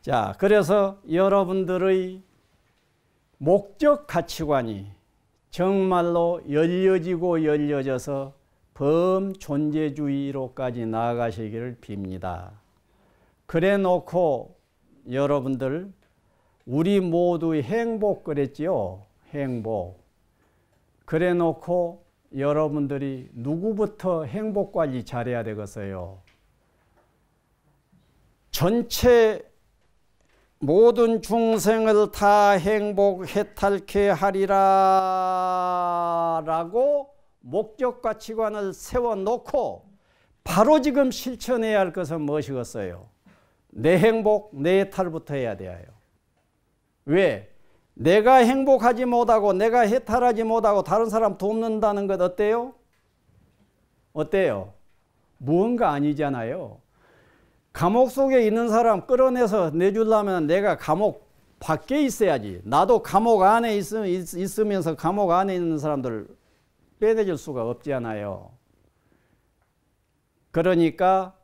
자, 그래서 여러분들의 목적 가치관이 정말로 열려지고 열려져서 범존재주의로까지 나아가시기를 빕니다. 그래 놓고 여러분들 우리 모두 행복 그랬지요. 행복. 그래 놓고 여러분들이 누구부터 행복 관리 잘해야 되겠어요? 전체 모든 중생을 다 행복 해탈케 하리라 라고 목적가 치관을 세워놓고 바로 지금 실천해야 할 것은 무엇이겠어요? 내 행복, 내 해탈부터 해야 돼요. 왜? 내가 행복하지 못하고 내가 해탈하지 못하고 다른 사람 돕는다는 것 어때요? 어때요? 무언가 아니잖아요. 감옥 속에 있는 사람 끌어내서 내주려면 내가 감옥 밖에 있어야지. 나도 감옥 안에 있으, 있으면서 감옥 안에 있는 사람들 빼내줄 수가 없잖아요. 그러니까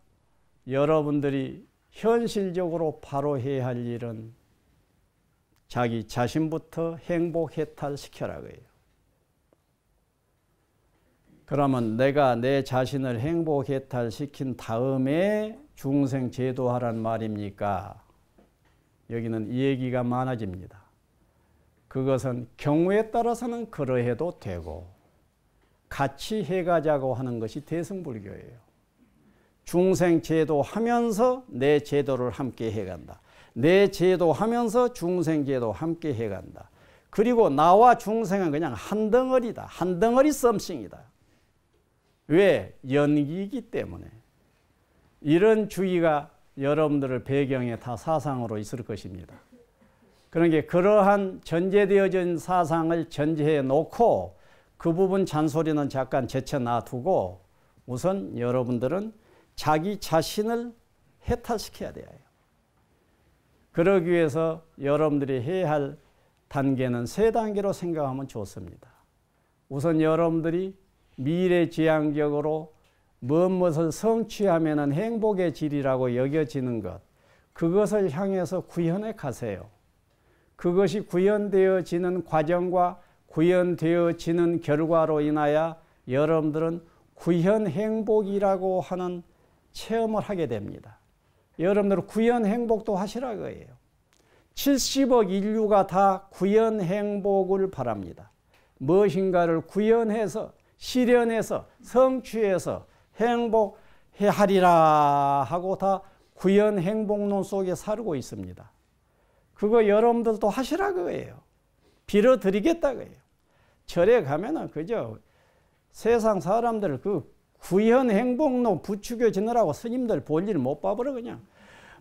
여러분들이 현실적으로 바로 해야 할 일은 자기 자신부터 행복 해탈시켜라 그래요. 그러면 내가 내 자신을 행복 해탈시킨 다음에 중생 제도하란 말입니까? 여기는 이 얘기가 많아집니다. 그것은 경우에 따라서는 그러해도 되고 같이 해가자고 하는 것이 대승불교예요. 중생 제도 하면서 내 제도를 함께 해간다. 내 제도 하면서 중생 제도 함께 해간다. 그리고 나와 중생은 그냥 한 덩어리다. 한 덩어리 썸씽이다. 왜? 연기이기 때문에. 이런 주기가 여러분들을 배경에 다 사상으로 있을 것입니다. 그런 그러니까 게 그러한 전제되어진 사상을 전제해 놓고 그 부분 잔소리는 잠깐 제쳐 놔두고 우선 여러분들은 자기 자신을 해탈시켜야 돼요. 그러기 위해서 여러분들이 해야 할 단계는 세 단계로 생각하면 좋습니다. 우선 여러분들이 미래지향적으로 무엇을 무엇 성취하면 행복의 질이라고 여겨지는 것, 그것을 향해서 구현해 가세요. 그것이 구현되어지는 과정과 구현되어지는 결과로 인하여 여러분들은 구현 행복이라고 하는 체험을 하게 됩니다. 여러분들 구현 행복도 하시라고 해요. 70억 인류가 다 구현 행복을 바랍니다. 무엇인가를 구현해서 실현해서 성취해서 행복해 하리라 하고 다 구현 행복론 속에 살고 있습니다. 그거 여러분들도 하시라 그거예요. 빌어 드리겠다 그거예요. 절에 가면은 그죠? 세상 사람들 그 구현 행복론 부추겨 지느라고 스님들 볼 일 못 봐버려 그냥.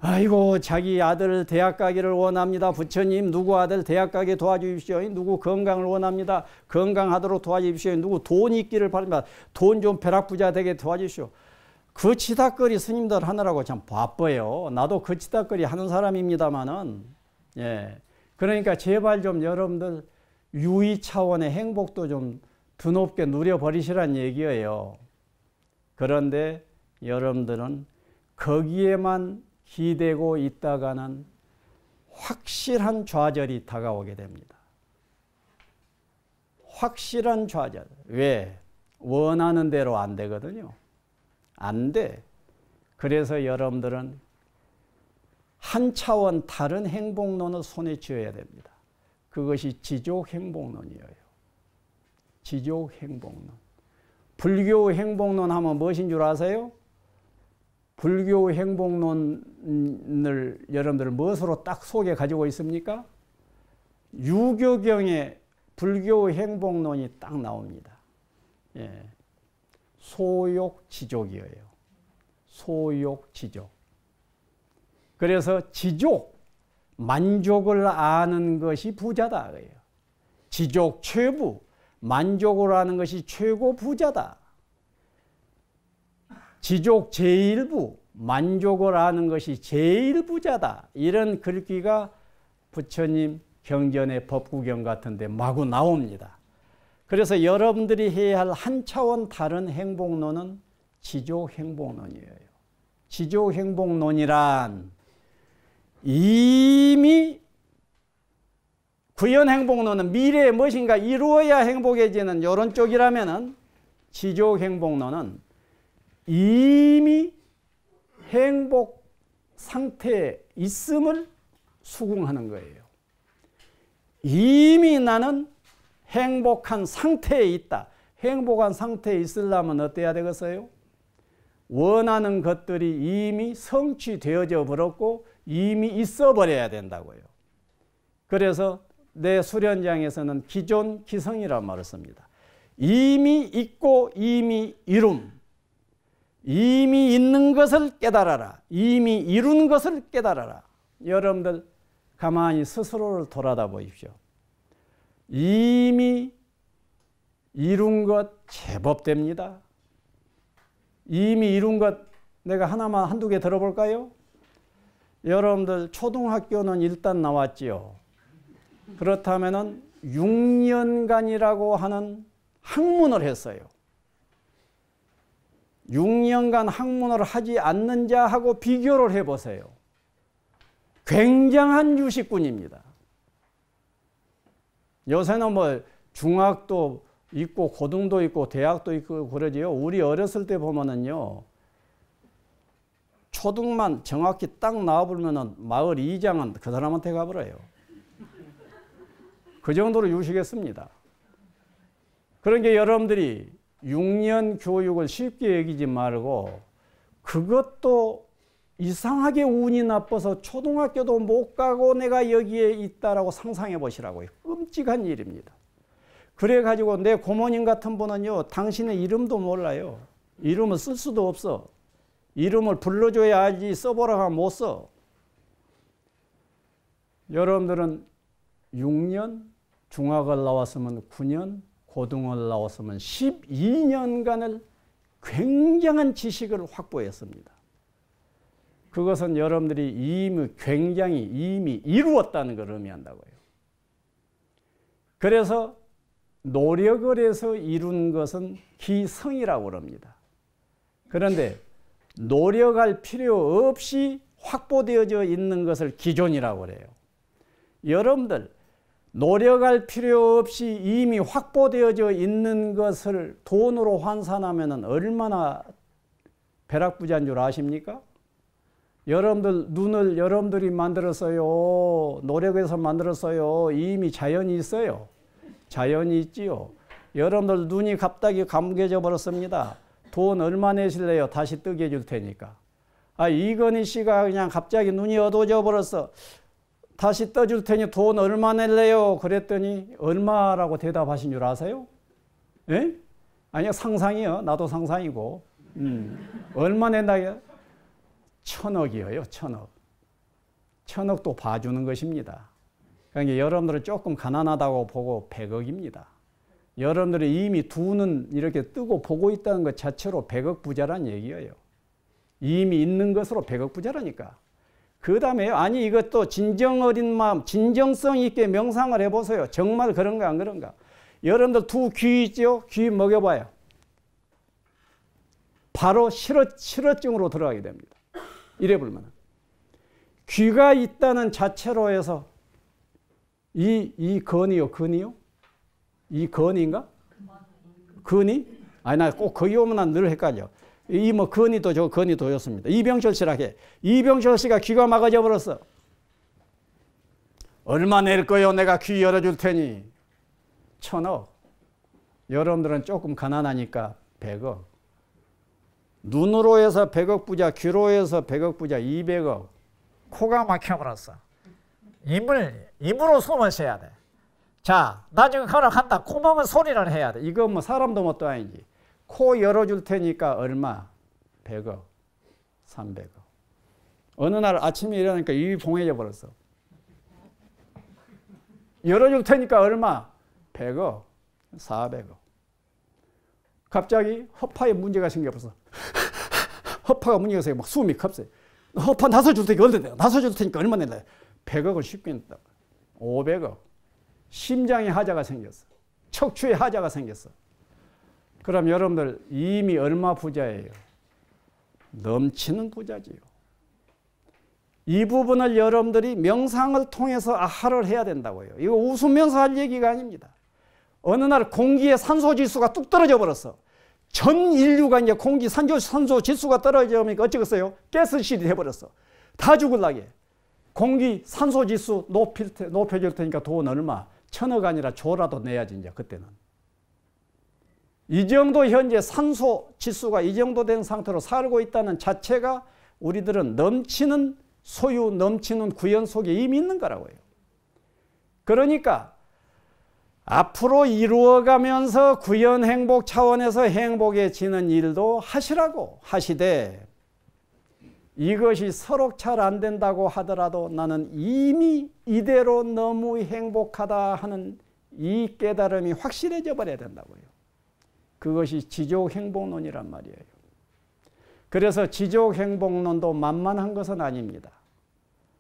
아이고 자기 아들 대학 가기를 원합니다. 부처님 누구 아들 대학 가게 도와주십시오. 누구 건강을 원합니다. 건강하도록 도와주십시오. 누구 돈 있기를 바랍니다. 돈좀 벼락부자 되게 도와주십시오. 그 치다거리 스님들 하느라고 참 바빠요. 나도 그 치다거리 하는 사람입니다마는 예. 그러니까 제발 좀 여러분들 유의 차원의 행복도 좀 드높게 누려버리시란 얘기예요. 그런데 여러분들은 거기에만 기대고 있다가는 확실한 좌절이 다가오게 됩니다. 확실한 좌절. 왜? 원하는 대로 안 되거든요. 안 돼. 그래서 여러분들은 한 차원 다른 행복론을 손에 쥐어야 됩니다. 그것이 지족 행복론이에요. 지족 행복론. 불교 행복론 하면 무엇인 줄 아세요? 불교 행복론을 여러분들 무엇으로 딱 속에 가지고 있습니까? 유교경에 불교 행복론이 딱 나옵니다. 예. 소욕지족이에요. 소욕지족. 그래서 지족, 만족을 아는 것이 부자다. 지족 최부, 만족을 아는 것이 최고 부자다. 지족 제1부, 만족을 하는 것이 제일 부자다. 이런 글귀가 부처님 경전의 법구경 같은데 마구 나옵니다. 그래서 여러분들이 해야 할 한 차원 다른 행복론은 지조행복론이에요. 지조행복론이란 이미 구현행복론은 미래에 무엇인가 이루어야 행복해지는 이런 쪽이라면 지조행복론은 이미 행복 상태에 있음을 수긍하는 거예요. 이미 나는 행복한 상태에 있다. 행복한 상태에 있으려면 어때야 되겠어요? 원하는 것들이 이미 성취되어져 버렸고 이미 있어 버려야 된다고요. 그래서 내 수련장에서는 기존 기성이란 말을 씁니다. 이미 있고 이미 이룸. 이미 있는 것을 깨달아라. 이미 이룬 것을 깨달아라. 여러분들 가만히 스스로를 돌아다 보십시오. 이미 이룬 것 제법 됩니다. 이미 이룬 것 내가 하나만 한두 개 들어볼까요? 여러분들 초등학교는 일단 나왔지요. 그렇다면 6년간이라고 하는 학문을 했어요. 6년간 학문을 하지 않는 자하고 비교를 해보세요. 굉장한 유식꾼입니다. 요새는 뭐 중학도 있고 고등도 있고 대학도 있고 그러지요. 우리 어렸을 때 보면은요. 초등만 정확히 딱 나와보면은 마을 이장은 그 사람한테 가버려요. 그 정도로 유식했습니다. 그런 게 여러분들이 6년 교육을 쉽게 여기지 말고 그것도 이상하게 운이 나빠서 초등학교도 못 가고 내가 여기에 있다라고 상상해 보시라고요. 끔찍한 일입니다. 그래 가지고 내 고모님 같은 분은요. 당신의 이름도 몰라요. 이름을 쓸 수도 없어. 이름을 불러줘야 지 써보라고 하면 못 써. 여러분들은 6년 중학을 나왔으면 9년 고등어 를 나왔으면 12년간을 굉장한 지식을 확보했습니다. 그것은 여러분들이 이미 굉장히 이미 이루었다는 걸 의미한다고요. 그래서 노력을 해서 이룬 것은 기성이라고 합니다. 그런데 노력할 필요 없이 확보되어져 있는 것을 기존이라고 그요 여러분들 노력할 필요 없이 이미 확보되어져 있는 것을 돈으로 환산하면 얼마나 벼락부자인 줄 아십니까? 여러분들 눈을 여러분들이 만들었어요. 노력해서 만들었어요. 이미 자연이 있어요. 자연이 있지요. 여러분들 눈이 갑자기 감겨져 버렸습니다. 돈 얼마 내실래요? 다시 뜨게 해줄 테니까. 아 이건희 씨가 그냥 갑자기 눈이 어두워져 버렸어. 다시 떠줄 테니 돈 얼마 낼래요? 그랬더니 얼마라고 대답하신 줄 아세요? 에? 예? 아니요 상상이요. 나도 상상이고. 음. 얼마 낸다요? 천억이에요. 천억. 천억도 봐주는 것입니다. 그러니까 여러분들은 조금 가난하다고 보고 백억입니다. 여러분들이 이미 두눈 이렇게 뜨고 보고 있다는 것 자체로 백억 부자란 얘기예요. 이미 있는 것으로 백억 부자라니까. 그 다음에 아니 이것도 진정 어린 마음 진정성 있게 명상을 해보세요. 정말 그런가 안 그런가. 여러분들 두 귀 있죠? 귀 먹여봐요. 바로 실어, 증으로 들어가게 됩니다. 이래 볼만 귀가 있다는 자체로 해서 이, 이 건이요, 근이요? 이 건인가? 근이? 아니, 나 꼭 거기 오면 난늘 헷갈려. 이뭐 건이도 저 건이도였습니다. 이병철 씨라게 이병철 씨가 귀가 막아져 버렸어. 얼마 낼 거요? 내가 귀 열어줄 테니 천억. 여러분들은 조금 가난하니까 백억. 눈으로 해서 백억 부자, 귀로 해서 백억 부자, 이백억. 코가 막혀버렸어. 입을 입으로 숨을 쉬야 돼. 자, 나중에 허락한다. 코 막은 소리를 해야 돼. 이거 뭐 사람도 못도 아니지. 코 열어줄 테니까 얼마? 100억, 300억. 어느 날 아침에 일어나니까 입이 봉해져 버렸어. 열어줄 테니까 얼마? 100억, 400억. 갑자기 허파에 문제가 생겨버어 허파가 문제가 생겨. 막 숨이 컵세. 허파 나서 줄 테니까 얼마 내 나서 줄 테니까 얼마 낼래? 100억을 쉽게 냈다. 500억. 심장에 하자가 생겼어. 척추에 하자가 생겼어. 그럼 여러분들 이미 얼마 부자예요? 넘치는 부자지요. 이 부분을 여러분들이 명상을 통해서 아하를 해야 된다고요. 이거 웃으면서 할 얘기가 아닙니다. 어느 날 공기의 산소 지수가 뚝 떨어져 버렸어. 전 인류가 이제 공기 산소, 산소 지수가 떨어지니까 어쩌겠어요? 가스실이 돼버렸어. 다 죽을라게. 공기 산소 지수 높일 테, 높여질 테니까 돈 얼마? 천억 아니라 조라도 내야지 이제 그때는. 이 정도 현재 산소 지수가 이 정도 된 상태로 살고 있다는 자체가 우리들은 넘치는 소유 넘치는 구현 속에 이미 있는 거라고요. 그러니까 앞으로 이루어가면서 구현 행복 차원에서 행복해지는 일도 하시라고 하시되 이것이 서로 잘 안 된다고 하더라도 나는 이미 이대로 너무 행복하다 하는 이 깨달음이 확실해져 버려야 된다고요. 그것이 지족행복론이란 말이에요. 그래서 지족행복론도 만만한 것은 아닙니다.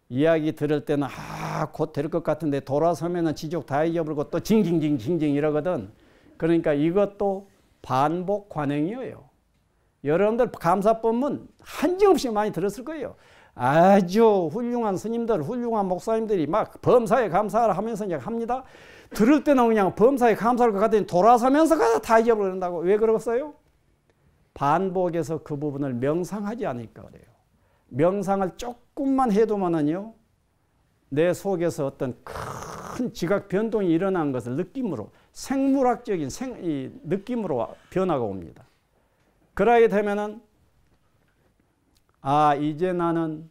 이야기 들을 때는 아, 곧될 것 같은데 돌아서면 지족 다 이겨버리고 또 징징징징징 이러거든. 그러니까 이것도 반복 관행이에요. 여러분들 감사법문 한정없이 많이 들었을 거예요. 아주 훌륭한 스님들, 훌륭한 목사님들이 막 범사에 감사를 하면서 이제 합니다. 들을 때는 그냥 범사에 감사할 것 같더니 돌아서면서 가지다 잊어버린다고. 왜 그러겠어요? 반복해서 그 부분을 명상하지 않으니까 그래요. 명상을 조금만 해도만은요, 내 속에서 어떤 큰 지각 변동이 일어난 것을 느낌으로, 생물학적인 생, 이 느낌으로 변화가 옵니다. 그러게 되면은, 아, 이제 나는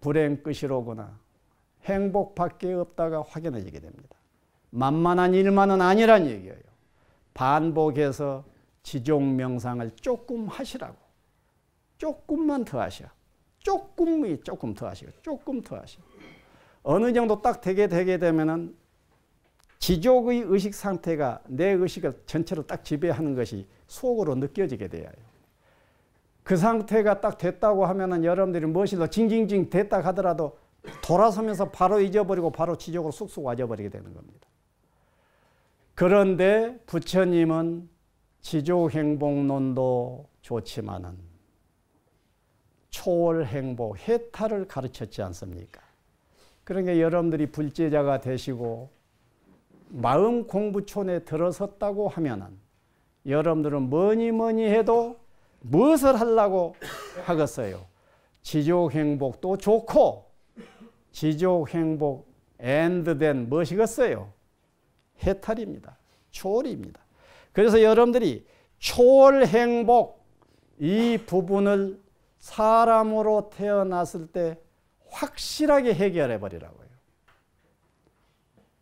불행 끝이로구나. 행복밖에 없다가 확인해지게 됩니다. 만만한 일만은 아니란 얘기예요. 반복해서 지종명상을 조금 하시라고. 조금만 더 하셔. 조금이 조금 더 하시고 조금 더하시 어느 정도 딱 되게 되게 되면은 지족의 의식 상태가 내 의식을 전체로 딱 지배하는 것이 속으로 느껴지게 돼요. 그 상태가 딱 됐다고 하면은 여러분들이 무엇이든 징징징 됐다 하더라도 돌아서면서 바로 잊어버리고 바로 지적으로 쑥쑥 와져버리게 되는 겁니다. 그런데 부처님은 지조행복론도 좋지만은 초월행복, 해탈을 가르쳤지 않습니까? 그러니까 여러분들이 불제자가 되시고 마음 공부촌에 들어섰다고 하면은 여러분들은 뭐니 뭐니 해도 무엇을 하려고 하겠어요? 지조행복도 좋고 지조행복 엔드된 무엇이겠어요? 해탈입니다. 초월입니다. 그래서 여러분들이 초월행복 이 부분을 사람으로 태어났을 때 확실하게 해결해 버리라고요.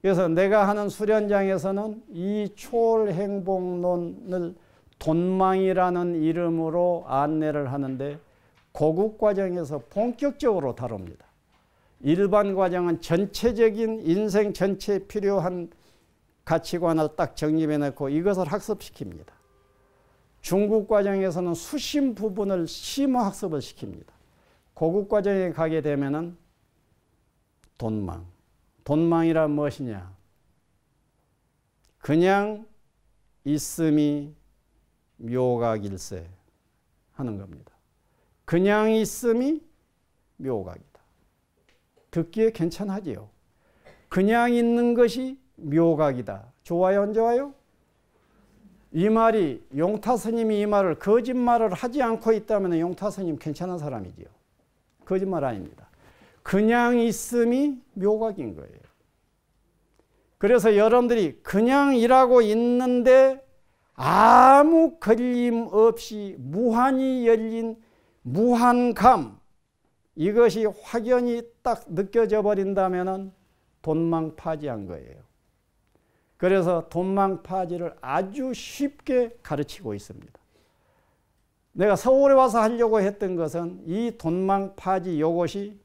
그래서 내가 하는 수련장에서는 이 초월행복론을 돈망이라는 이름으로 안내를 하는데 고급 과정에서 본격적으로 다룹니다. 일반 과정은 전체적인 인생 전체에 필요한 가치관을 딱 정립해 놓고 이것을 학습시킵니다. 중국 과정에서는 수심 부분을 심화 학습을 시킵니다. 고급 과정에 가게 되면은 돈망. 돈망이란 무엇이냐? 그냥 있음이 묘각일세 하는 겁니다. 그냥 있음이 묘각이다. 듣기에 괜찮하지요. 그냥 있는 것이 묘각이다. 좋아요, 안 좋아요? 이 말이 용타 스님이 이 말을 거짓말을 하지 않고 있다면 용타 스님 괜찮은 사람이지요. 거짓말 아닙니다. 그냥 있음이 묘각인 거예요. 그래서 여러분들이 그냥 일하고 있는데 아무 걸림 없이 무한히 열린 무한감 이것이 확연히 딱 느껴져 버린다면 돈망 파지한 거예요. 그래서 돈망파지를 아주 쉽게 가르치고 있습니다. 내가 서울에 와서 하려고 했던 것은 이 돈망파지 요것이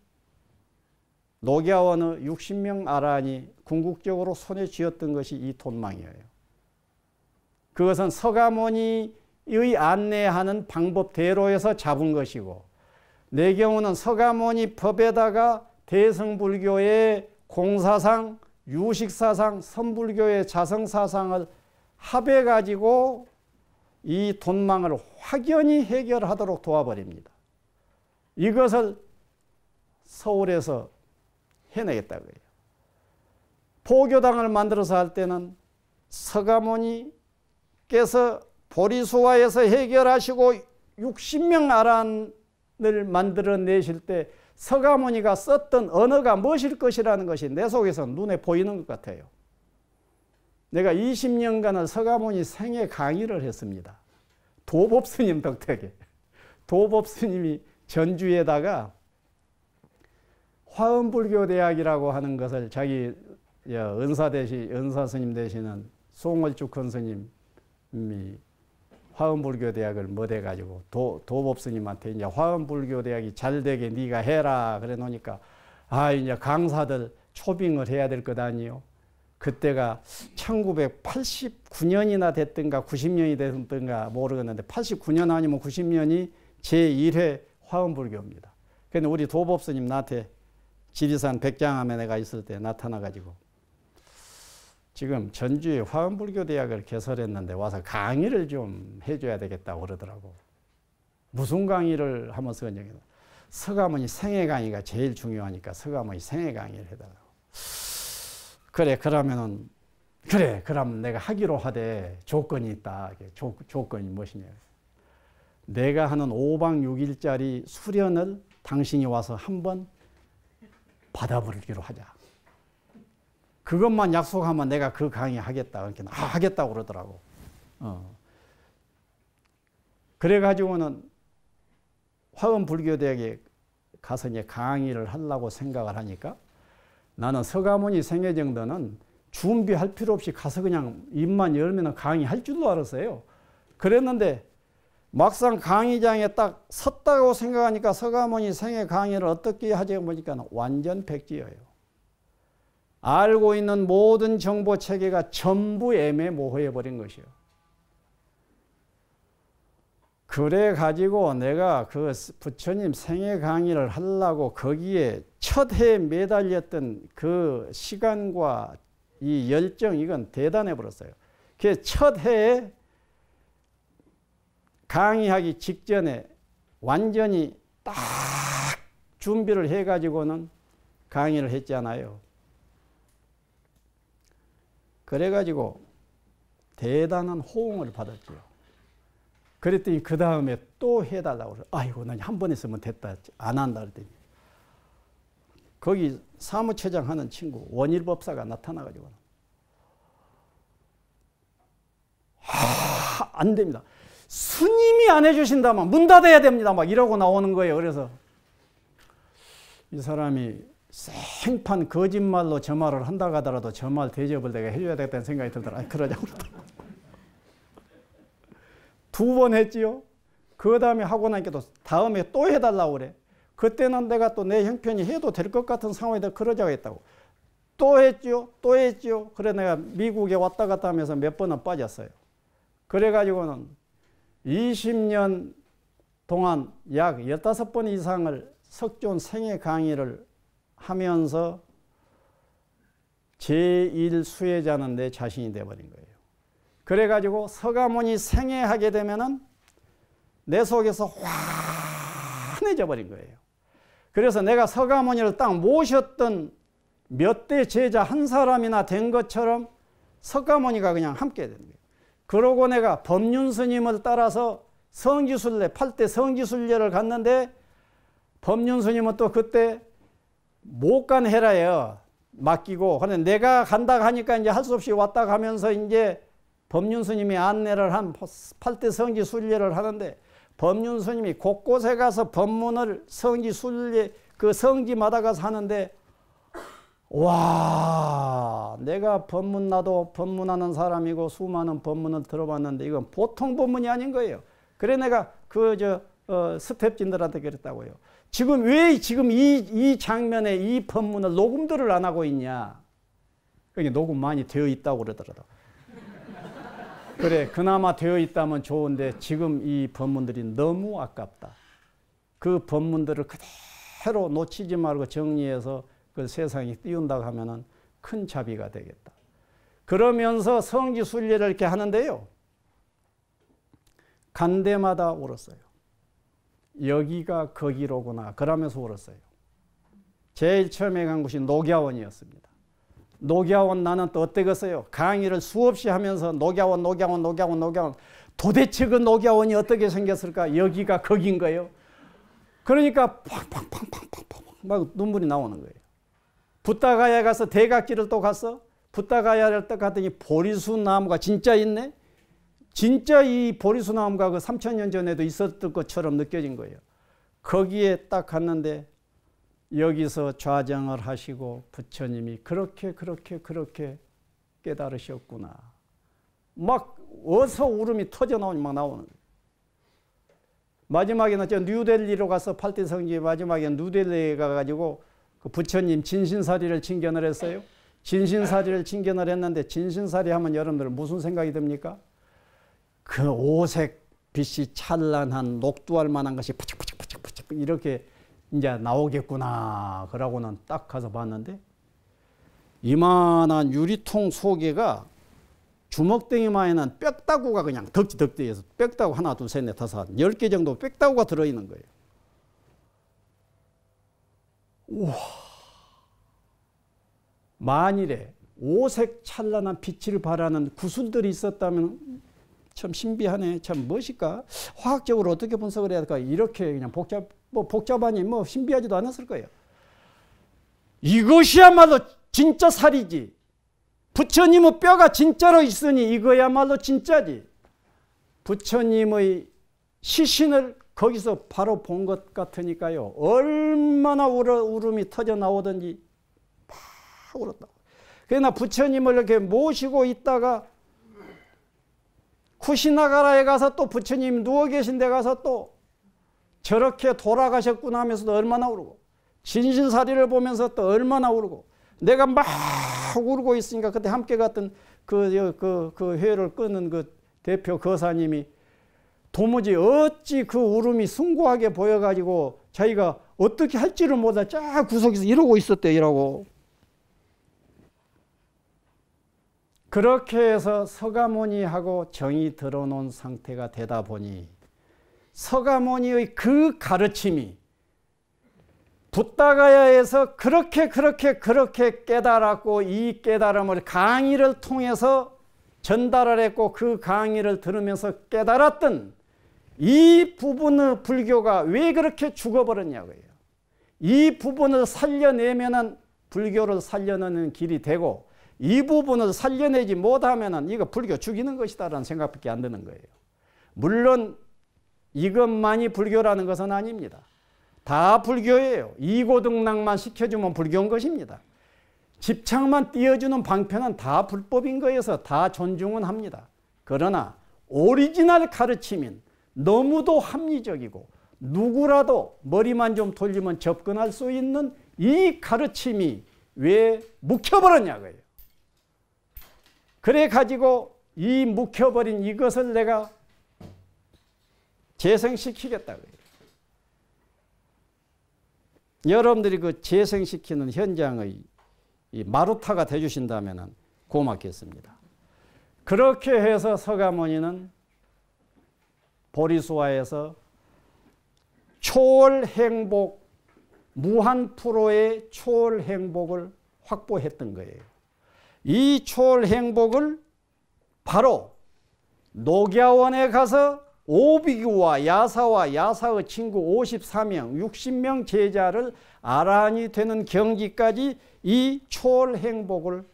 노기아원의 60명 아란이 궁극적으로 손에 쥐었던 것이 이 돈망이에요. 그것은 서가모니의 안내하는 방법대로에서 잡은 것이고 내 경우는 서가모니 법에다가 대승불교의 공사상 유식 사상, 선불교의 자성 사상을 합해 가지고 이 돈망을 확연히 해결하도록 도와버립니다. 이것을 서울에서 해내겠다고 해요. 포교당을 만들어서 할 때는 서가모니께서 보리수화에서 해결하시고 60명 아란을 만들어내실 때 서가모니가 썼던 언어가 무엇일 것이라는 것이 내 속에서 눈에 보이는 것 같아요. 내가 20년간을 서가모니 생애 강의를 했습니다. 도법스님 덕택에. 도법스님이 전주에다가 화엄불교대학이라고 하는 것을 자기 어, 은사 대시, 은사 스님 되시는 송월주 큰스님이 화음불교 대학을 뭐대 가지고 도 도법스님한테 이제 화음불교 대학이 잘 되게 네가 해라 그래 놓으니까 아 이제 강사들 초빙을 해야 될것 아니요. 그때가 1989년이나 됐든가 90년이 됐든가 모르겠는데 89년 아니면 90년이 제1회 화음불교입니다 근데 우리 도법스님 나한테 지리산 백장암에 내가 있을 때 나타나가지고 지금 전주에 화원불교대학을 개설했는데 와서 강의를 좀 해줘야 되겠다고 그러더라고. 무슨 강의를 하면서 그냥 서가모니 생애 강의가 제일 중요하니까 서가모니 생애 강의를 해달라고. 그래, 그러면은, 그래, 그럼 내가 하기로 하되 조건이 있다. 조, 조건이 무엇이냐. 내가 하는 5박 6일짜리 수련을 당신이 와서 한번 받아보기로 하자. 그것만 약속하면 내가 그 강의 하겠다. 그러니 아, 하겠다고 그러더라고. 어. 그래가지고는 화엄불교대학에 가서 이제 강의를 하려고 생각을 하니까 나는 서가모니 생애정도는 준비할 필요 없이 가서 그냥 입만 열면 강의할 줄도 알았어요. 그랬는데 막상 강의장에 딱 섰다고 생각하니까 서가모니 생애 강의를 어떻게 하지 보니까 완전 백지예요. 알고 있는 모든 정보 체계가 전부 애매모호해 버린 것이요. 그래 가지고 내가 그 부처님 생애 강의를 하려고 거기에 첫해 매달렸던 그 시간과 이 열정 이건 대단해 버렸어요. 그첫 해에 강의하기 직전에 완전히 딱 준비를 해 가지고는 강의를 했잖아요. 그래가지고 대단한 호응을 받았지요. 그랬더니 그 다음에 또 해달라고 그래. 아이고, 난 한번 했으면 됐다. 안 한다 그랬더니. 거기 사무처장 하는 친구, 원일법사가 나타나가지고. 하, 안 됩니다. 스님이 안 해주신다면 문 닫아야 됩니다. 막 이러고 나오는 거예요. 그래서 이 사람이 생판 거짓말로 저 말을 한다고 하더라도 저 말 대접을 내가 해줘야 되겠다는 생각이 들더라. 아니, 그러자고 두 번 했지요. 그 다음에 하고 나니까 또 다음에 또 해달라고 그래. 그때는 내가 또 내 형편이 해도 될 것 같은 상황에다 그러자고 했다고. 또 했지요. 또 했지요. 그래 내가 미국에 왔다 갔다 하면서 몇 번은 빠졌어요. 그래가지고는 20년 동안 약 15번 이상을 석존 생애 강의를 하면서 제1 수혜자는 내 자신이 돼버린 거예요. 그래가지고 서가모니 생애하게 되면은 내 속에서 환해져 버린 거예요. 그래서 내가 서가모니를 딱 모셨던 몇 대 제자 한 사람이나 된 것처럼 석가모니가 그냥 함께 되 거예요. 그러고 내가 법륜 스님을 따라서 성지순례, 8대 성지순례를 갔는데 법륜 스님은 또 그때 못간해라요 맡기고 하는 내가 간다 하니까 이제 할 수 없이 왔다 가면서 이제 법륜 스님이 안내를 한 8대 성지 순례를 하는데 법륜 스님이 곳곳에 가서 법문을 성지 순례 그 성지마다 가서 하는데 와 내가 법문 나도 법문하는 사람이고 수많은 법문을 들어봤는데 이건 보통 법문이 아닌 거예요. 그래 내가 그저 어, 스텝진들한테 그랬다고요. 지금 왜 지금 이, 이 장면에 이 법문을 녹음들을 안 하고 있냐? 그게 녹음 많이 되어 있다고 그러더라고. 그래, 그나마 되어 있다면 좋은데 지금 이 법문들이 너무 아깝다. 그 법문들을 그대로 놓치지 말고 정리해서 그 세상에 띄운다고 하면은 큰 자비가 되겠다. 그러면서 성지 순례를 이렇게 하는데요. 간대마다 울었어요. 여기가 거기로구나 그러면서 울었어요. 제일 처음에 간 곳이 녹야원이었습니다녹야원 나는 또 어땠겠어요? 강의를 수없이 하면서 녹야원녹야원녹야원녹야원 도대체 그녹야원이 어떻게 생겼을까? 여기가 거긴 거예요. 그러니까 팡팡팡팡팡팡 막 눈물이 나오는 거예요. 붓다가야 가서 대각지을또 가서 붓다가야를 또 갔더니 보리수 나무가 진짜 있네. 진짜 이 보리수나무가 그 3천년 전에도 있었던 것처럼 느껴진 거예요. 거기에 딱 갔는데 여기서 좌장을 하시고 부처님이 그렇게 그렇게 그렇게 깨달으셨구나. 막 어서 울음이 터져 나오니 막 나오는 마지막에는 저 뉴델리로 가서 팔대성지 마지막에 뉴델리에 가가지고 그 부처님 진신사리를 칭견을 했어요. 진신사리를 칭견을 했는데 진신사리 하면 여러분들 무슨 생각이 듭니까? 그 오색 빛이 찬란한 녹두할 만한 것이 파짝파짝파짝파짝 이렇게 이제 나오겠구나. 그러고는 딱 가서 봤는데 이만한 유리통 속에가 주먹댕이만에는 빽다구가 그냥 덕지덕지해서 빽다구 하나 둘셋넷 다섯 열 개 정도 빽다구가 들어있는 거예요. 우와 만일에 오색 찬란한 빛을 발하는 구슬들이 있었다면 참 신비하네. 참멋엇까 화학적으로 어떻게 분석을 해야 될까? 이렇게 그냥 복잡, 뭐 복잡하니 뭐 신비하지도 않았을 거예요. 이것이야말로 진짜 살이지. 부처님의 뼈가 진짜로 있으니 이거야말로 진짜지. 부처님의 시신을 거기서 바로 본 것 같으니까요. 얼마나 울어, 울음이 터져 나오든지 막 울었다. 그러나 부처님을 이렇게 모시고 있다가 쿠시나가라에 가서 또 부처님 누워 계신 데 가서 또 저렇게 돌아가셨구나 하면서도 얼마나 울고 진신사리를 보면서 또 얼마나 울고 내가 막 울고 있으니까 그때 함께 갔던 그, 그, 그 회를 끄는 그 대표 거사님이 도무지 어찌 그 울음이 숭고하게 보여가지고 자기가 어떻게 할지를 몰라 쫙 구석에서 이러고 있었대 이러고 그렇게 해서 서가모니하고 정이 들어놓은 상태가 되다 보니 서가모니의 그 가르침이 붓다가야에서 그렇게 그렇게 그렇게 깨달았고 이 깨달음을 강의를 통해서 전달을 했고 그 강의를 들으면서 깨달았던 이 부분의 불교가 왜 그렇게 죽어버렸냐고요. 이 부분을 살려내면은 불교를 살려내는 길이 되고 이 부분을 살려내지 못하면 이거 불교 죽이는 것이다라는 생각밖에 안 드는 거예요. 물론 이것만이 불교라는 것은 아닙니다. 다 불교예요. 이고등락만 시켜주면 불교인 것입니다. 집착만 띄워주는 방편은 다 불법인 거여서 다 존중은 합니다. 그러나 오리지널 가르침인 너무도 합리적이고 누구라도 머리만 좀 돌리면 접근할 수 있는 이 가르침이 왜 묵혀버렸냐고요. 그래 가지고 이 묵혀버린 이것을 내가 재생시키겠다고 해요. 여러분들이 그 재생시키는 현장의 마루타가 되주신다면 고맙겠습니다. 그렇게 해서 서가모니는 보리수화에서 초월행복, 무한프로의 초월행복을 확보했던 거예요. 이 초월행복을 바로 노갸원에 가서 오비규와 야사와 야사의 친구 54명, 60명 제자를 아란이 되는 경지까지 이 초월행복을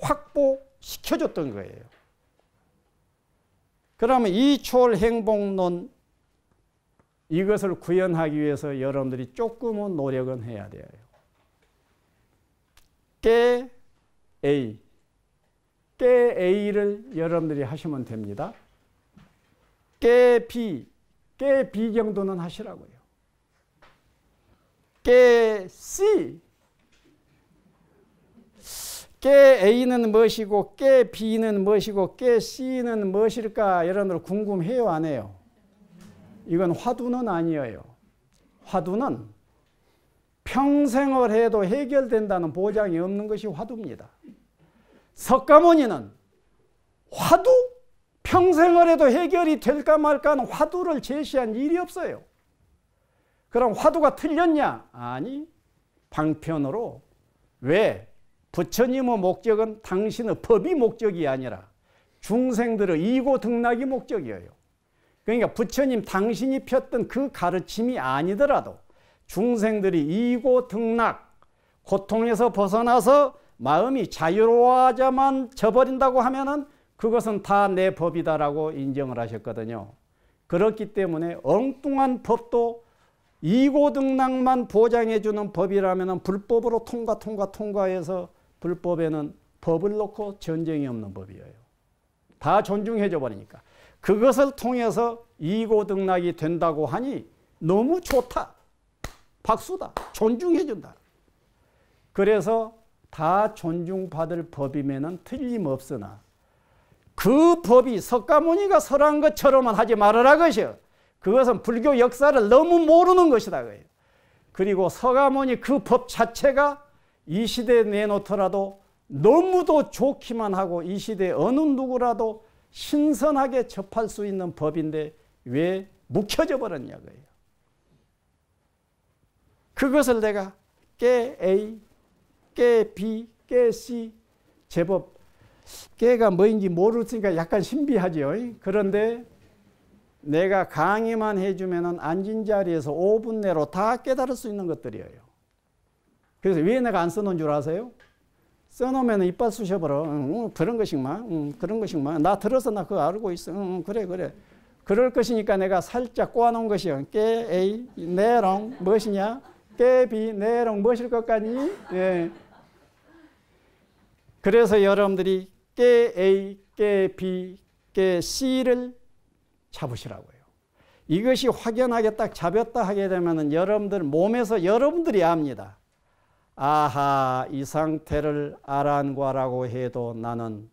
확보시켜줬던 거예요. 그러면 이 초월행복론 이것을 구현하기 위해서 여러분들이 조금은 노력은 해야 돼요. 깨 A 때 A를 여러분들이 하시면 됩니다. 때 B, 때 B 정도는 하시라고요. 때 C, 께 A는 무엇이고 께 B는 무엇이고 께 C는 무엇일까 여러분들 궁금해요 안 해요? 이건 화두는 아니에요. 화두는 평생을 해도 해결된다는 보장이 없는 것이 화두입니다. 석가모니는 화두 평생을 해도 해결이 될까 말까 하는 화두를 제시한 일이 없어요. 그럼 화두가 틀렸냐? 아니 방편으로 왜 부처님의 목적은 당신의 법이 목적이 아니라 중생들의 이고 등락이 목적이에요. 그러니까 부처님 당신이 폈던 그 가르침이 아니더라도 중생들이 이고 등락 고통에서 벗어나서 마음이 자유로워져만 져버린다고 하면은 그것은 다 내 법이다라고 인정을 하셨거든요. 그렇기 때문에 엉뚱한 법도 이고등락만 보장해주는 법이라면 불법으로 통과 통과 통과해서 불법에는 법을 놓고 전쟁이 없는 법이에요. 다 존중해줘 버리니까. 그것을 통해서 이고등락이 된다고 하니 너무 좋다. 박수다. 존중해준다. 그래서 다 존중받을 법이면은 틀림없으나 그 법이 석가모니가 설한 것처럼은 하지 말아라 것이요. 그것은 불교 역사를 너무 모르는 것이다. 그리고 석가모니 그 법 자체가 이 시대에 내놓더라도 너무도 좋기만 하고 이시대 어느 누구라도 신선하게 접할 수 있는 법인데 왜 묵혀져 버렸냐 그요 그것을 내가 깨 에이 깨, 비, 깨, 씨 제법 깨가 뭐인지 모르니까 약간 신비하지 그런데 내가 강의만 해주면 앉은 자리에서 5분 내로 다 깨달을 수 있는 것들이에요. 그래서 왜 내가 안 써놓은 줄 아세요? 써놓으면 이빨 쑤셔버려. 응, 그런 것씩만, 응, 그런 것씩만. 나 들어서 나 그거 알고 있어. 응, 그래, 그래. 그럴 것이니까 내가 살짝 꼬아놓은 것이요. 깨, 에이, 내롱, 무엇이냐? 깨, 비, 내롱, 무엇일 것까지? 예. 그래서 여러분들이 깨 A, 깨 B, 깨 C를 잡으시라고요. 이것이 확연하게 딱 잡혔다 하게 되면 여러분들 몸에서 여러분들이 압니다. 아하 이 상태를 아란과라고 해도 나는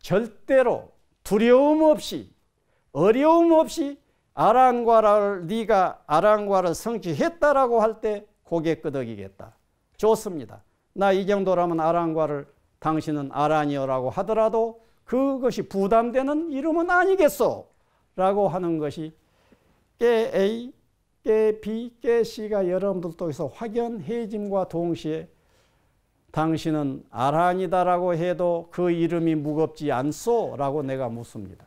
절대로 두려움 없이 어려움 없이 아란과를 네가 아란과를 성취했다라고 할 때 고개 끄덕이겠다. 좋습니다. 나 이 정도라면 아란과를 당신은 아라니어라고 하더라도 그것이 부담되는 이름은 아니겠소. 라고 하는 것이 깨 A, 깨 B, 깨 C가 여러분들 통해서 확연해짐과 동시에 당신은 아란이다라고 해도 그 이름이 무겁지 않소? 라고 내가 묻습니다.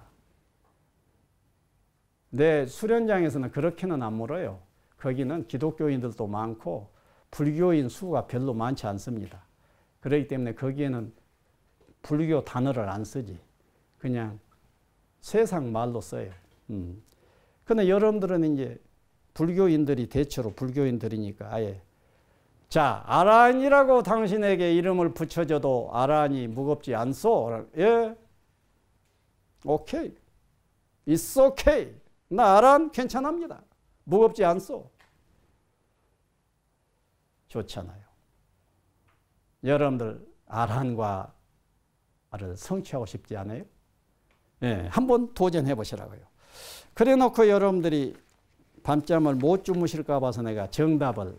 내 수련장에서는 그렇게는 안 물어요. 거기는 기독교인들도 많고 불교인 수가 별로 많지 않습니다. 그렇기 때문에 거기에는 불교 단어를 안 쓰지. 그냥 세상 말로 써요. 음. 근데 여러분들은 이제 불교인들이 대체로 불교인들이니까 아예 자, 아란이라고 당신에게 이름을 붙여줘도 아란이 무겁지 않소? 예. 오케이. It's okay. 나 아란 괜찮합니다. 무겁지 않소? 좋잖아요. 여러분들 아란과를 아 성취하고 싶지 않아요? 예, 한번 도전해 보시라고요. 그래 놓고 여러분들이 밤잠을 못 주무실까 봐서 내가 정답을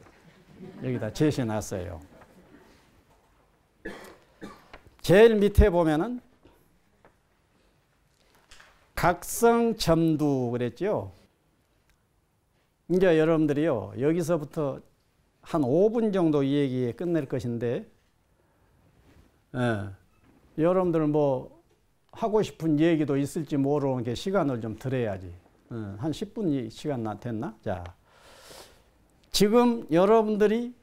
여기다 제시해 놨어요. 제일 밑에 보면은 각성점두 그랬죠. 이제 여러분들이요, 여기서부터 한 5분 정도 이 얘기에 끝낼 것인데, 예. 여러분들 뭐 하고 싶은 얘기도 있을지 모르는게 시간을 좀 드려야지. 예. 한 10분 시간 나 됐나? 자. 지금 여러분들이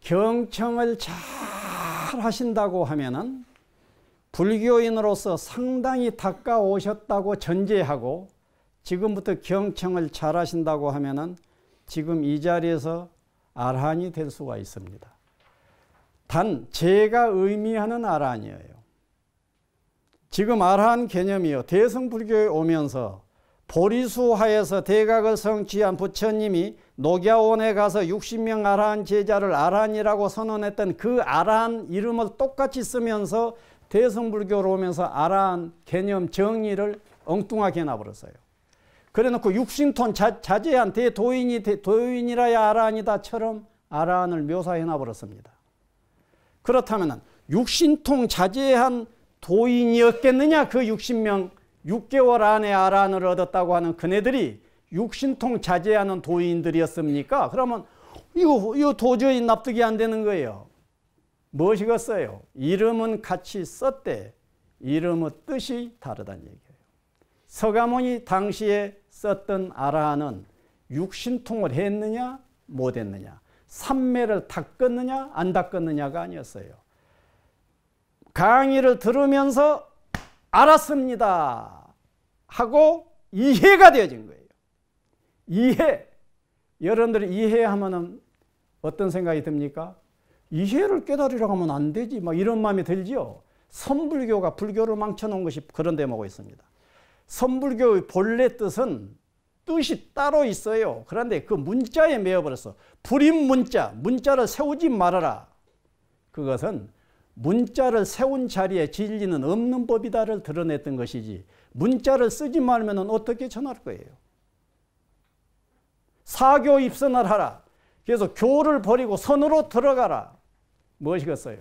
경청을 잘 하신다고 하면은 불교인으로서 상당히 닦아오셨다고 전제하고 지금부터 경청을 잘 하신다고 하면은 지금 이 자리에서 아한이 될 수가 있습니다. 단 제가 의미하는 아란이에요. 지금 아라한 개념이요. 대승불교에 오면서 보리수하에서 대각을 성취한 부처님이 녹야원에 가서 60명 아라 제자를 아라이라고 선언했던 그아라 이름을 똑같이 쓰면서 대승불교로 오면서 아라 개념 정의를 엉뚱하게 해놔버렸어요. 그래놓고 육신톤 자, 제한테 도인이 도인이라야 아라이다처럼아라을 묘사해놔버렸습니다. 그렇다면 육신통 자제한 도인이었겠느냐 그 60명 6개월 안에 아란을 얻었다고 하는 그네들이 육신통 자제하는 도인들이었습니까? 그러면 이거, 이거 도저히 납득이 안 되는 거예요. 무엇이겠어요? 뭐 이름은 같이 썼대. 이름의 뜻이 다르다는 얘기예요. 서가모니 당시에 썼던 아라는 육신통을 했느냐 못했느냐 삼매를 닦았느냐 안 닦았느냐가 아니었어요. 강의를 들으면서 알았습니다 하고 이해가 되어진 거예요. 이해. 여러분들이 이해하면 어떤 생각이 듭니까? 이해를 깨달으라고 하면 안 되지. 막 이런 마음이 들지요. 선불교가 불교를 망쳐놓은 것이 그런 대목이 있습니다. 선불교의 본래 뜻은 뜻이 따로 있어요. 그런데 그 문자에 매어버렸어. 불임 문자, 문자를 세우지 말아라. 그것은 문자를 세운 자리에 진리는 없는 법이다를 드러냈던 것이지 문자를 쓰지 말면 어떻게 전할 거예요. 사교 입선을 하라. 그래서 교를 버리고 선으로 들어가라. 무엇이겠어요?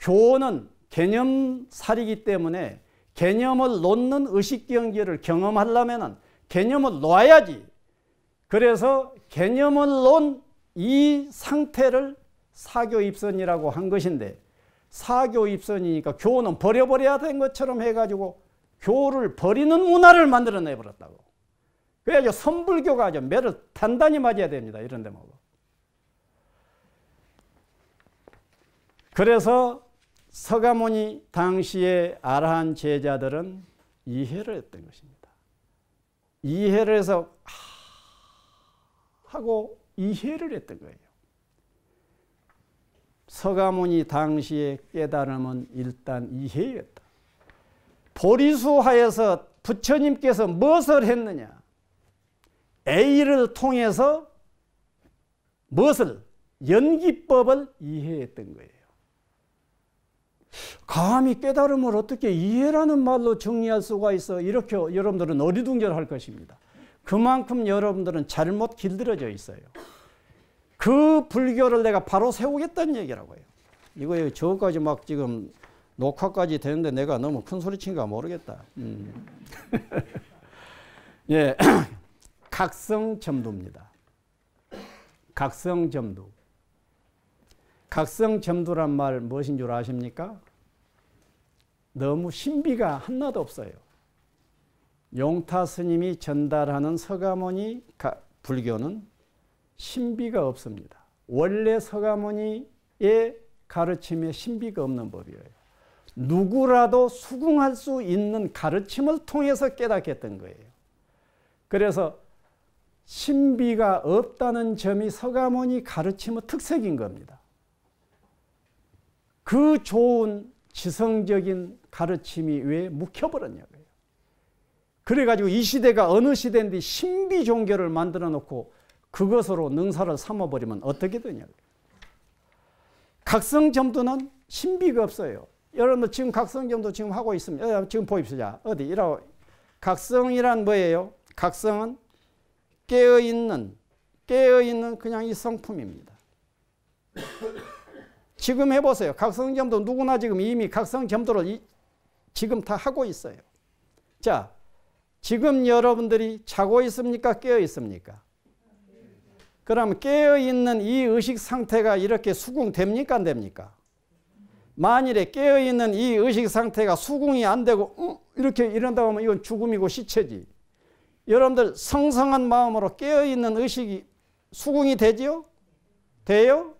교는 개념살이기 때문에 개념을 놓는 의식 경계를 경험하려면 개념을 놓아야지. 그래서 개념을 놓은 이 상태를 사교입선이라고 한 것인데 사교입선이니까 교는 버려버려야 된 것처럼 해가지고 교를 버리는 문화를 만들어내버렸다고. 그래서 선불교가 아주 매를 단단히 맞아야 됩니다. 이런 데먹고. 그래서 서가모니 당시의 아라한 제자들은 이해를 했던 것입니다. 이해를 해서 하고 이해를 했던 거예요. 서가문이 당시에 깨달음은 일단 이해였다. 보리수하에서 부처님께서 무엇을 했느냐? A를 통해서 무엇을 연기법을 이해했던 거예요. 감히 깨달음을 어떻게 이해라는 말로 정리할 수가 있어 이렇게 여러분들은 어리둥절할 것입니다. 그만큼 여러분들은 잘못 길들여져 있어요. 그 불교를 내가 바로 세우겠다는 얘기라고 해요. 이거에 저까지 막 지금 녹화까지 되는데 내가 너무 큰 소리친가 모르겠다. 음. 예, 각성점도입니다. 각성점도. 각성점두란 말 무엇인 줄 아십니까? 너무 신비가 하나도 없어요. 용타 스님이 전달하는 서가모니 불교는 신비가 없습니다. 원래 서가모니의 가르침에 신비가 없는 법이에요. 누구라도 수긍할 수 있는 가르침을 통해서 깨닫겠던 거예요. 그래서 신비가 없다는 점이 서가모니 가르침의 특색인 겁니다. 그 좋은 지성적인 가르침이 왜 묵혀버렸냐고요. 그래가지고 이 시대가 어느 시대인데 신비 종교를 만들어 놓고 그것으로 능사를 삼아버리면 어떻게 되냐고요. 각성점도는 신비가 없어요. 여러분 지금 각성점도 지금 하고 있습니다. 지금 보입시다. 어디 이라고 각성이란 뭐예요? 각성은 깨어있는 깨어있는 그냥 이 성품입니다. 지금 해보세요. 각성점도 누구나 지금 이미 각성점도를 지금 다 하고 있어요. 자, 지금 여러분들이 자고 있습니까? 깨어 있습니까? 그럼 깨어 있는 이 의식 상태가 이렇게 수긍됩니까? 안 됩니까? 만일에 깨어 있는 이 의식 상태가 수긍이 안 되고 음, 이렇게 이런다고 하면 이건 죽음이고 시체지. 여러분들 성성한 마음으로 깨어 있는 의식이 수긍이 되지요? 돼요?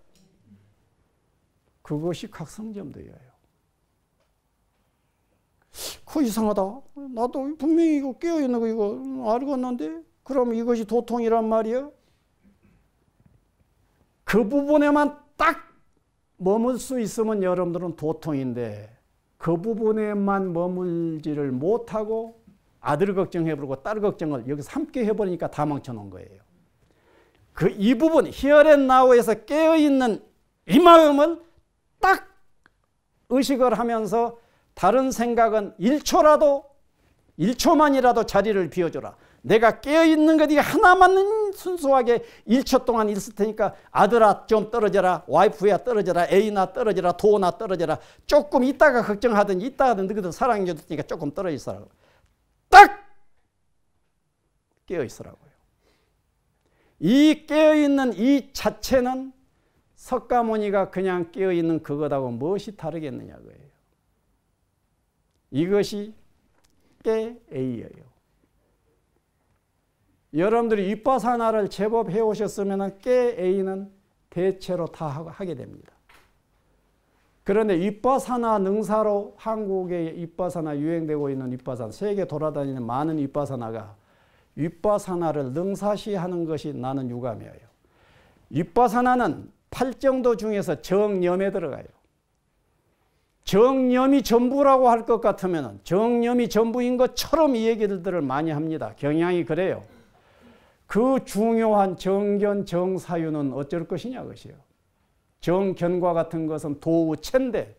그것이 각성점되예요그 이상하다. 나도 분명히 이거 깨어있는 거 이거 알겠는데? 그럼 이것이 도통이란 말이야? 그 부분에만 딱 머물 수 있으면 여러분들은 도통인데 그 부분에만 머물지를 못하고 아들 걱정해버고딸 걱정을 여기서 함께 해버리니까 다 망쳐놓은 거예요. 그 이 부분 히어렛 나우에서 깨어있는 이 마음을 딱 의식을 하면서 다른 생각은 1초라도 1초만이라도 자리를 비워줘라. 내가 깨어있는 것 이게 하나만 은 순수하게 1초 동안 있을 테니까 아들아 좀 떨어져라 와이프야 떨어져라 애인아 떨어져라 도나 떨어져라 조금 있다가 걱정하든 있다가든 너희들 사랑해 줬으니까 조금 떨어져 있어라고딱 깨어 있으라고요 이 깨어 있는 이 자체는 석가모니가 그냥 끼어 있는 그것하고 무엇이 다르겠느냐 고요 이것이 깨 A예요. 여러분들이 입바사나를 제법 해오셨으면 깨 A는 대체로 다 하게 됩니다. 그런데 입바사나 능사로 한국에 입바사나 유행되고 있는 입바사나 세계 돌아다니는 많은 입바사나가 입바사나를 능사시하는 것이 나는 유감이에요. 입바사나는 팔정도 중에서 정념에 들어가요. 정념이 전부라고 할 것 같으면 정념이 전부인 것처럼 이 얘기들을 많이 합니다. 경향이 그래요. 그 중요한 정견, 정사유는 어쩔 것이냐 것이요. 정견과 같은 것은 도우체인데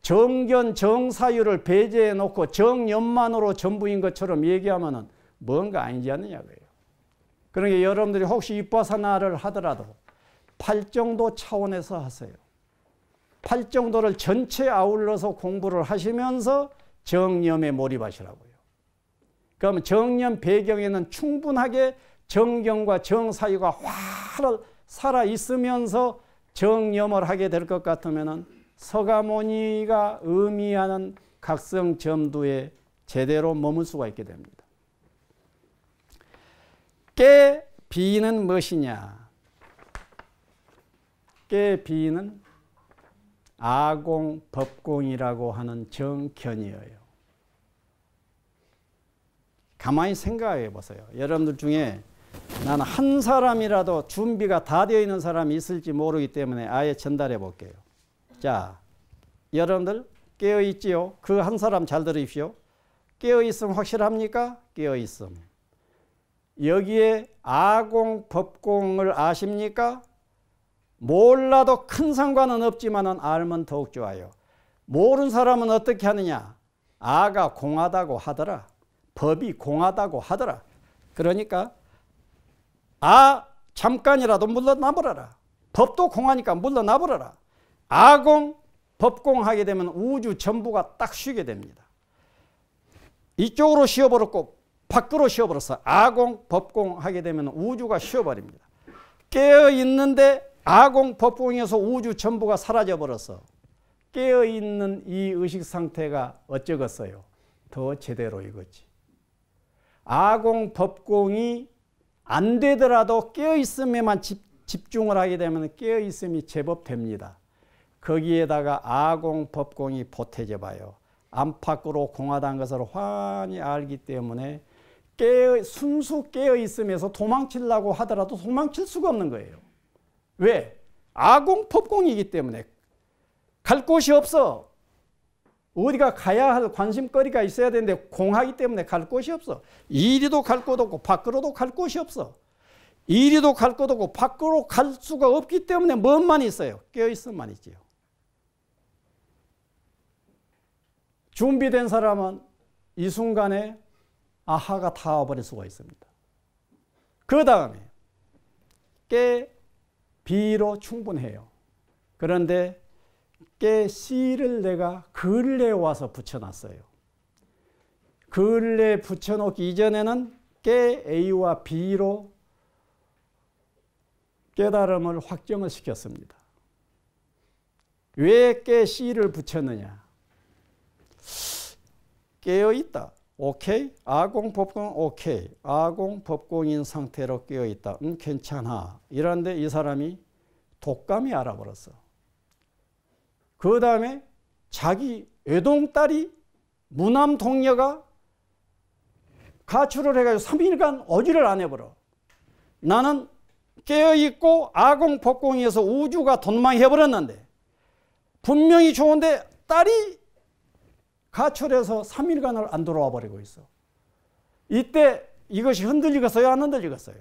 정견, 정사유를 배제해 놓고 정연만으로 전부인 것처럼 얘기하면 뭔가 아니지 않느냐 그래요. 그러니 여러분들이 혹시 입바사나를 하더라도 팔정도 차원에서 하세요. 팔정도를 전체 아울러서 공부를 하시면서 정념에 몰입하시라고요. 그럼 정념 배경에는 충분하게 정경과 정사유가 활 살아 있으면서 정념을 하게 될 것 같으면 서가모니가 의미하는 각성점두에 제대로 머물 수가 있게 됩니다. 깨 비는 무엇이냐? 학계의 비는 아공, 법공이라고 하는 정견이에요. 가만히 생각해 보세요. 여러분들 중에 나는 한 사람이라도 준비가 다 되어 있는 사람이 있을지 모르기 때문에 아예 전달해 볼게요. 자, 여러분들 깨어 있지요? 그 한 사람 잘 들으십시오. 깨어 있음 확실합니까? 깨어 있음. 여기에 아공, 법공을 아십니까? 몰라도 큰 상관은 없지만 알면 더욱 좋아요. 모르는 사람은 어떻게 하느냐? 아가 공하다고 하더라. 법이 공하다고 하더라. 그러니까 아 잠깐이라도 물러나버려라. 법도 공하니까 물러나버려라. 아공 법공하게 되면 우주 전부가 딱 쉬게 됩니다. 이쪽으로 쉬어버렸고 밖으로 쉬어버렸어. 아공 법공하게 되면 우주가 쉬어버립니다. 깨어 있는데 아공 법공에서 우주 전부가 사라져 버렸어. 깨어 있는 이 의식 상태가 어쩌겠어요? 더 제대로 이거지. 아공 법공이 안 되더라도 깨어 있음에만 집중을 하게 되면 깨어 있음이 제법 됩니다. 거기에다가 아공 법공이 보태져 봐요. 안팎으로 공하다는 것을 환히 알기 때문에 깨어, 순수 깨어 있음에서 도망치려고 하더라도 도망칠 수가 없는 거예요. 왜? 아공 폭공이기 때문에 갈 곳이 없어. 어디가 가야 할 관심거리가 있어야 되는데 공하기 때문에 갈 곳이 없어. 이리도 갈곳 없고 밖으로도 갈 곳이 없어. 이리도 갈곳 없고 밖으로 갈 수가 없기 때문에 뭔만 있어요. 깨어있음만 있지요. 준비된 사람은 이 순간에 아하가 다 와버릴 수가 있습니다. 그 다음에 깨 B로 충분해요. 그런데 깨 C를 내가 근래 와서 붙여놨어요. 근래 붙여놓기 이전에는 깨 A와 B로 깨달음을 확정을 시켰습니다. 왜 깨 C를 붙였느냐? 깨어 있다. 오케이? 아공 법공 오케이. 아공 법공인 상태로 끼어 있다. 응, 음, 괜찮아. 이런데 이 사람이 독감이 알아버렸어. 그 다음에 자기 외동딸이 무남 동녀가 가출을 해가지고 3일간 어지를 안 해버려. 나는 깨어있고 아공 법공에서 우주가 돈망해버렸는데 분명히 좋은데 딸이 가출해서 3일간을 안 돌아와 버리고 있어. 이때 이것이 흔들리겠어요? 안 흔들리겠어요?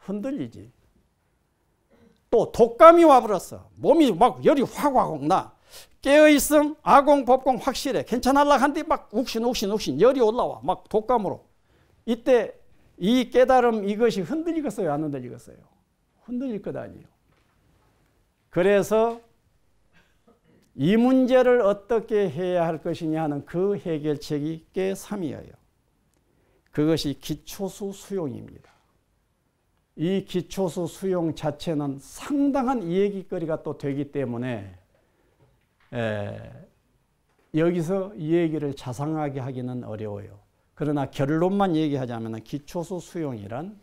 흔들리지. 또 독감이 와버렸어. 몸이 막 열이 확 확 나. 깨어있음, 아공, 법공 확실해. 괜찮을라 한데 막 욱신, 욱신, 욱신 열이 올라와. 막 독감으로. 이때 이 깨달음 이것이 흔들리겠어요? 안 흔들리겠어요? 흔들릴 것 아니에요. 그래서 이 문제를 어떻게 해야 할 것이냐 하는 그 해결책이 꽤삼이에요 그것이 기초수 수용입니다. 이 기초수 수용 자체는 상당한 얘기거리가 또 되기 때문에 여기서 이 얘기를 자상하게 하기는 어려워요. 그러나 결론만 얘기하자면 기초수 수용이란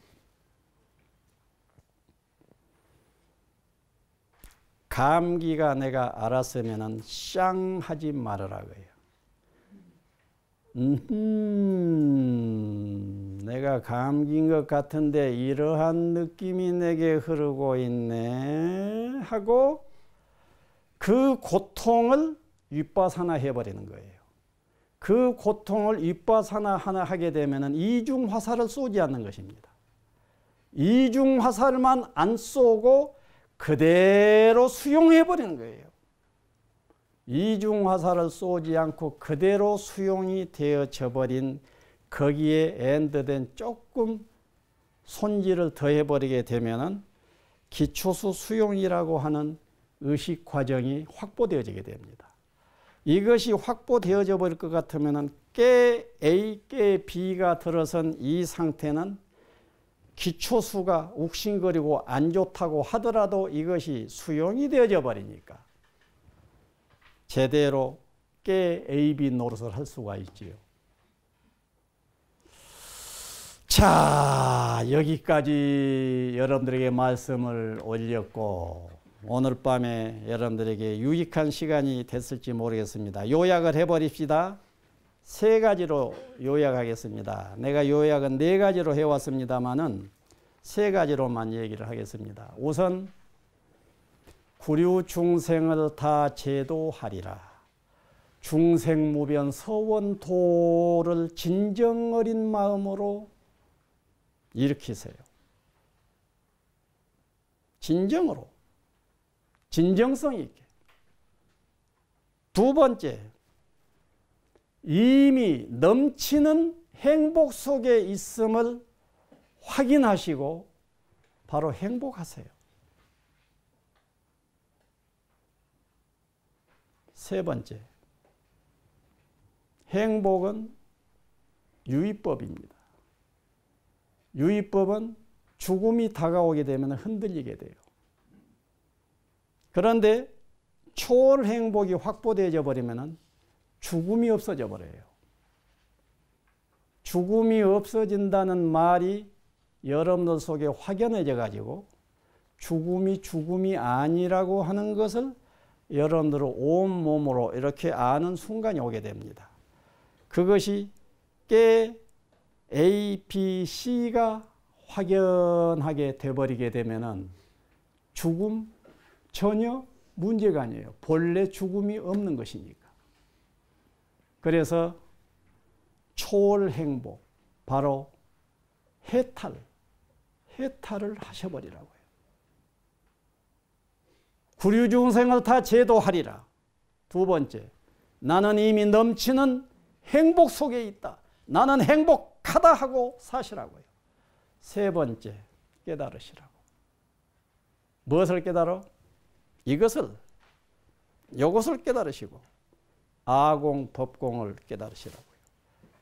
감기가 내가 알았으면쌍 하지 말으라고요. 내가 감기인 것 같은데 이러한 느낌이 내게 흐르고 있네 하고 그 고통을 윗바사나 해버리는 거예요. 그 고통을 윗바사나 하나 하게 되면 이중 화살을 쏘지 않는 것입니다. 이중 화살만 안 쏘고 그대로 수용해버리는 거예요. 이중화살을 쏘지 않고 그대로 수용이 되어져버린 거기에 엔드된 조금 손질을 더해버리게 되면 기초수 수용이라고 하는 의식 과정이 확보되어지게 됩니다. 이것이 확보되어져 버릴 것 같으면 깨 A, 깨 B가 들어선 이 상태는 기초수가 욱신거리고 안 좋다고 하더라도 이것이 수용이 되어져 버리니까 제대로 깨 AB 노릇을 할 수가 있지요. 자, 여기까지 여러분들에게 말씀을 올렸고 오늘 밤에 여러분들에게 유익한 시간이 됐을지 모르겠습니다. 요약을 해버립시다. 세 가지로 요약하겠습니다. 내가 요약은 네 가지로 해왔습니다만은 세 가지로만 얘기를 하겠습니다. 우선 구류 중생을 다 제도하리라. 중생무변 서원도를 진정 어린 마음으로 일으키세요. 진정으로. 진정성 있게. 두 번째, 이미 넘치는 행복 속에 있음을 확인하시고 바로 행복하세요. 세 번째, 행복은 유의법입니다. 유의법은 죽음이 다가오게 되면 흔들리게 돼요. 그런데 초월 행복이 확보되어 버리면 죽음이 없어져 버려요. 죽음이 없어진다는 말이 여러분들 속에 확연해져 가지고 죽음이 죽음이 아니라고 하는 것을 여러분들은 온몸으로 이렇게 아는 순간이 오게 됩니다. 그것이 깨 A, B, C가 확연하게 돼버리게 되면 죽음 전혀 문제가 아니에요. 본래 죽음이 없는 것이니까. 그래서 초월행복, 바로 해탈, 해탈을 하셔버리라고요. 구류 중생을 다 제도하리라. 두 번째, 나는 이미 넘치는 행복 속에 있다. 나는 행복하다 하고 사시라고요. 세 번째, 깨달으시라고. 무엇을 깨달어? 이것을, 이것을 깨달으시고 아공 법공을 깨달으시라고요.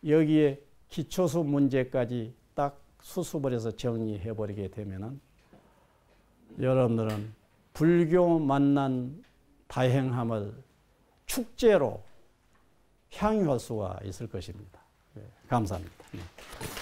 여기에 기초수 문제까지 딱 수습을 해서 정리해 버리게 되면은 여러분들은 불교 만난 다행함을 축제로 향유할 수가 있을 것입니다. 네, 감사합니다. 네.